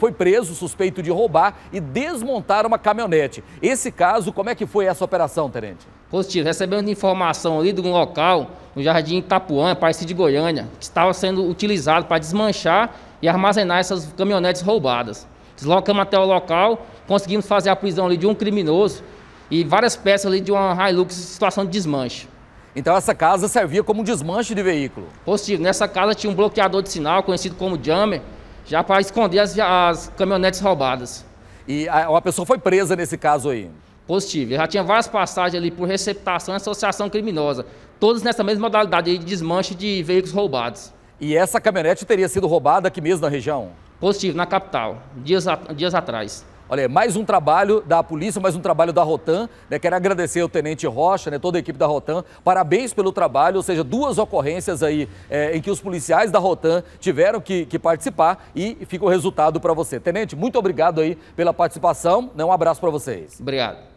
foi preso suspeito de roubar e desmontar uma caminhonete. Esse caso, como é que foi essa operação, Tenente? Positivo, recebemos informação ali de um local, no Jardim Itapuã, parecido de Goiânia, que estava sendo utilizado para desmanchar e armazenar essas caminhonetes roubadas. Deslocamos até o local, conseguimos fazer a prisão ali de um criminoso e várias peças ali de uma Hilux em situação de desmanche. Então essa casa servia como um desmanche de veículo? Positivo, nessa casa tinha um bloqueador de sinal conhecido como jammer, já para esconder as, as caminhonetes roubadas. E a, uma pessoa foi presa nesse caso aí? Positivo. já tinha várias passagens ali por receptação e associação criminosa. Todas nessa mesma modalidade de desmanche de veículos roubados. E essa caminhonete teria sido roubada aqui mesmo na região? Positivo, na capital, dias, a, dias atrás. Olha, mais um trabalho da polícia, mais um trabalho da Rotan. Né? Quero agradecer ao Tenente Rocha, né? toda a equipe da Rotan. Parabéns pelo trabalho, ou seja, duas ocorrências aí é, em que os policiais da Rotan tiveram que, que participar e fica o resultado para você. Tenente, muito obrigado aí pela participação. Né? Um abraço para vocês. Obrigado.